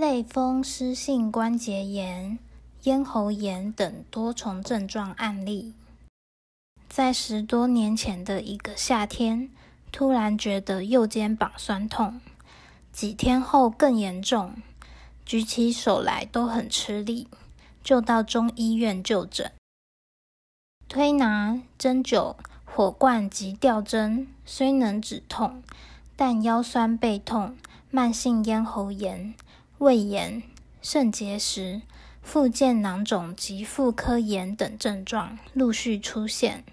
类风湿性关节炎、咽喉炎等多重症状案例，在十多年前的一个夏天，突然觉得右肩膀酸痛，几天后更严重，举起手来都很吃力，就到中医院就诊。推拿、针灸、火罐及吊针虽能止痛，但腰酸背痛、慢性咽喉炎。胃炎、肾结石、附件囊肿及妇科炎等症状陆续出现，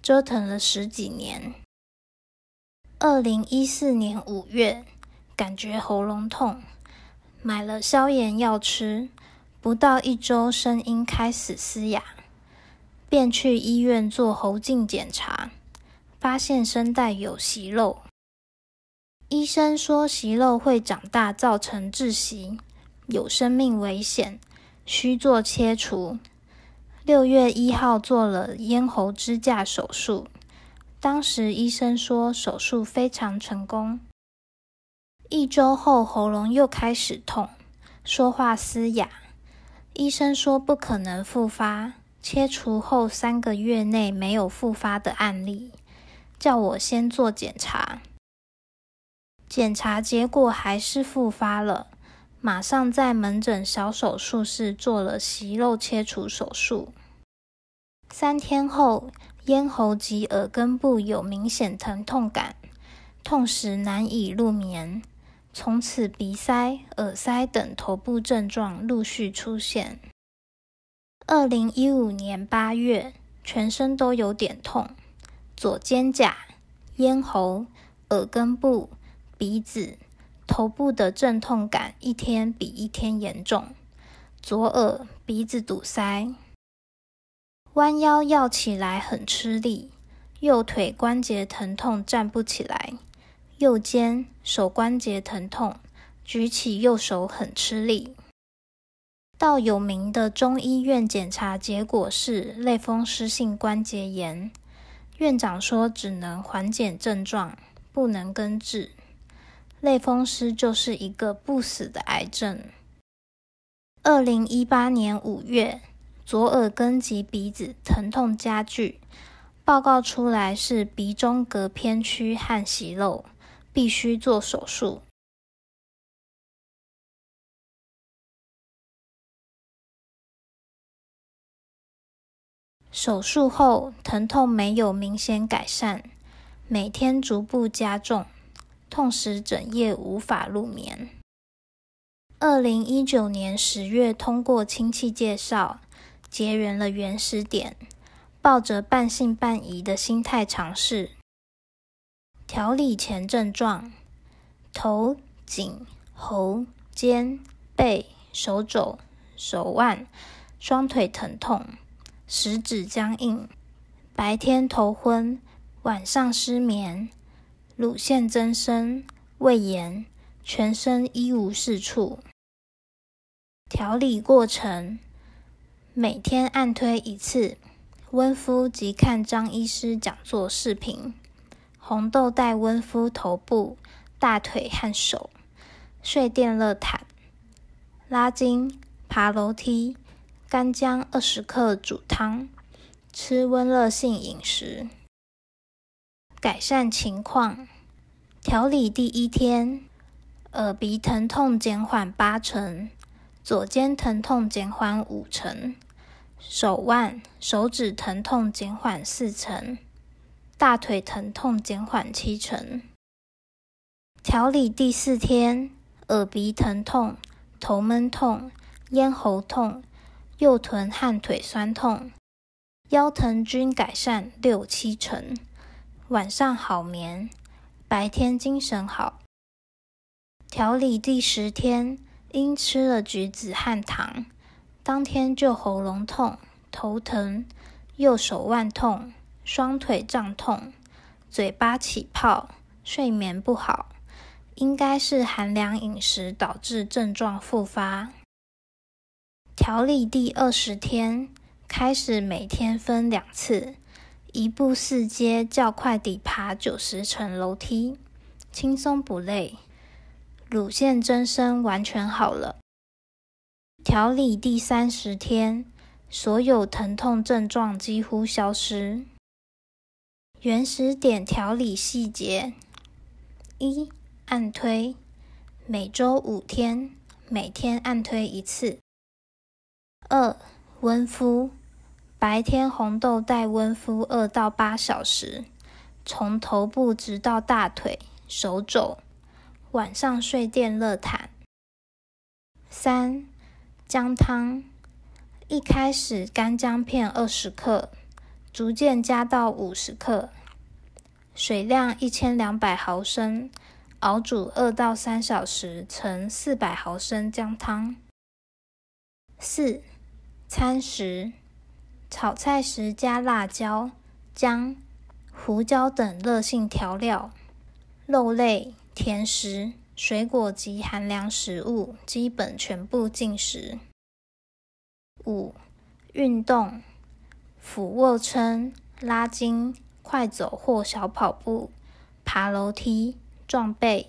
折腾了十几年。二零一四年五月，感觉喉咙痛，买了消炎药吃，不到一周，声音开始嘶哑，便去医院做喉镜检查，发现声带有息肉。医生说息肉会长大，造成窒息，有生命危险，需做切除。六月一号做了咽喉支架手术，当时医生说手术非常成功。一周后喉咙又开始痛，说话嘶哑。医生说不可能复发，切除后三个月内没有复发的案例，叫我先做检查。检查结果还是复发了，马上在门诊小手术室做了息肉切除手术。三天后，咽喉及耳根部有明显疼痛感，痛时难以入眠。从此，鼻塞、耳塞等头部症状陆续出现。二零一五年八月，全身都有点痛，左肩胛、咽喉、耳根部。鼻子、头部的阵痛感一天比一天严重，左耳、鼻子堵塞，弯腰要起来很吃力，右腿关节疼痛，站不起来，右肩、手关节疼痛，举起右手很吃力。到有名的中医院检查，结果是类风湿性关节炎。院长说只能缓解症状，不能根治。类风湿就是一个不死的癌症。二零一八年五月，左耳根及鼻子疼痛加剧，报告出来是鼻中隔偏曲和息肉，必须做手术。手术后疼痛没有明显改善，每天逐步加重。痛时整夜无法入眠。二零一九年十月，通过亲戚介绍结缘了原始点，抱着半信半疑的心态尝试调理前症状：头、颈、喉、肩、背、手肘、手腕、双腿疼痛，食指僵硬，白天头昏，晚上失眠。乳腺增生、胃炎，全身一无是处。调理过程：每天按推一次，温敷及看张医师讲座视频。红豆袋温敷头部、大腿和手。睡电热毯，拉筋，爬楼梯。干姜二十克煮汤，吃温热性饮食。改善情况，调理第一天，耳鼻疼痛减缓八成，左肩疼痛减缓五成，手腕、手指疼痛减缓四成，大腿疼痛减缓七成。调理第四天，耳鼻疼痛、头闷痛、咽喉痛、右臀和腿酸痛、腰疼均改善六七成。晚上好眠，白天精神好。调理第十天，因吃了橘子和糖，当天就喉咙痛、头疼、右手腕痛、双腿胀痛、嘴巴起泡、睡眠不好，应该是寒凉饮食导致症状复发。调理第二十天，开始每天分两次。一步四阶，较快地爬九十层楼梯，轻松不累。乳腺增生完全好了，调理第三十天，所有疼痛症状几乎消失。原始点调理细节：一、按推，每周五天，每天按推一次；二、温敷。白天红豆待温敷二到八小时，从头部直到大腿、手肘。晚上睡电热毯。三、姜汤，一开始干姜片二十克，逐渐加到五十克，水量一千两百毫升，熬煮二到三小时，成四百毫升姜汤。四、餐食。炒菜时加辣椒、姜、胡椒等热性调料，肉类、甜食、水果及寒凉食物基本全部禁食。五、运动：俯卧撑、拉筋、快走或小跑步、爬楼梯、撞背，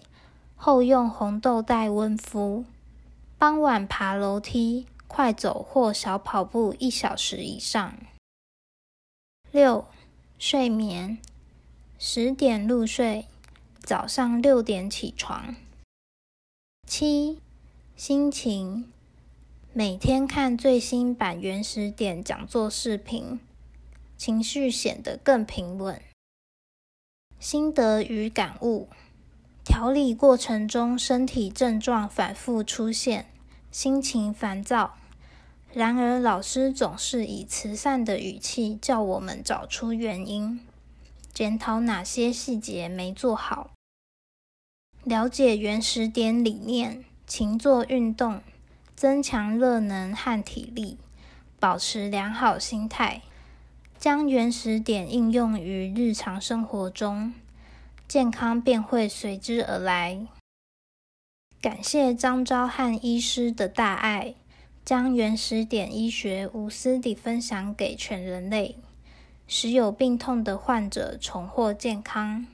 后用红豆袋温敷。傍晚爬楼梯。快走或小跑步一小时以上。六、睡眠，十点入睡，早上六点起床。七、心情，每天看最新版《原始点》讲座视频，情绪显得更平稳。心得与感悟：调理过程中，身体症状反复出现。心情烦躁，然而老师总是以慈善的语气叫我们找出原因，检讨哪些细节没做好，了解原始点理念，勤做运动，增强热能和体力，保持良好心态，将原始点应用于日常生活中，健康便会随之而来。感谢张昭汉医师的大爱，将原始点医学无私地分享给全人类，使有病痛的患者重获健康。